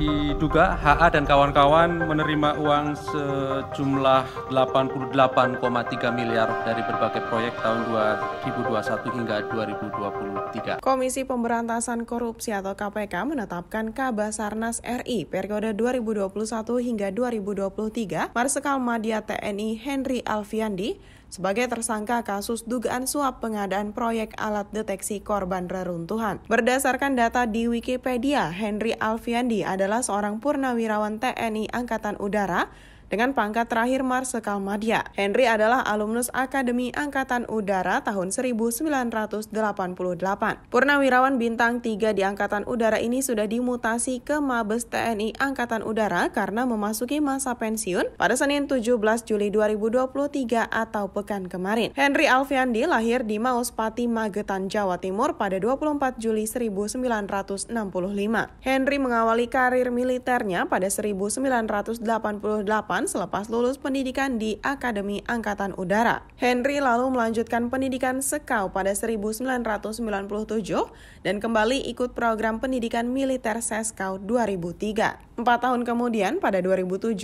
diduga HA dan kawan-kawan menerima uang sejumlah 88,3 miliar dari berbagai proyek tahun 2021 hingga 2023. Komisi Pemberantasan Korupsi atau KPK menetapkan Kabasarnas RI periode 2021 hingga 2023 Marsikal Madia TNI Henry Alfiandi sebagai tersangka kasus dugaan suap pengadaan proyek alat deteksi korban reruntuhan. Berdasarkan data di Wikipedia, Henry Alfiandi adalah seorang purnawirawan TNI Angkatan Udara dengan pangkat terakhir Marsekal madya, Henry adalah alumnus Akademi Angkatan Udara tahun 1988. Purnawirawan bintang 3 di Angkatan Udara ini sudah dimutasi ke Mabes TNI Angkatan Udara karena memasuki masa pensiun pada Senin 17 Juli 2023 atau pekan kemarin. Henry Alfiandi lahir di Mauspati, Magetan, Jawa Timur pada 24 Juli 1965. Henry mengawali karir militernya pada 1988 Taiwan selepas lulus pendidikan di Akademi Angkatan Udara. Henry lalu melanjutkan pendidikan Sekau pada 1997 dan kembali ikut program pendidikan militer Seskau 2003. Empat tahun kemudian, pada 2007,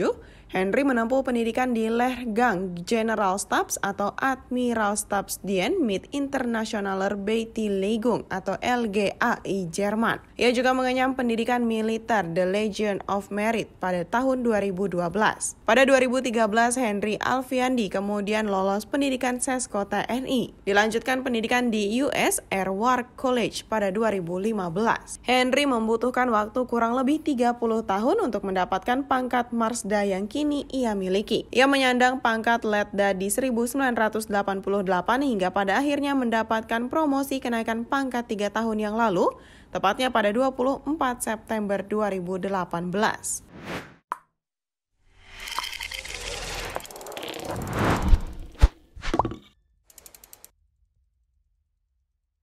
Henry menempuh pendidikan di Lehgang General Stabs atau Admiral Stabs Dien mit Internationaler Legung atau LGAI Jerman. Ia juga mengenyam pendidikan militer The Legion of Merit pada tahun 2012. Pada 2013, Henry Alfiandi kemudian lolos pendidikan sesko TNI. Dilanjutkan pendidikan di US Air War College pada 2015. Henry membutuhkan waktu kurang lebih 30 tahun untuk mendapatkan pangkat Marsda yang kini ia miliki. Ia menyandang pangkat Letda di 1988 hingga pada akhirnya mendapatkan promosi kenaikan pangkat 3 tahun yang lalu, tepatnya pada 24 September 2018.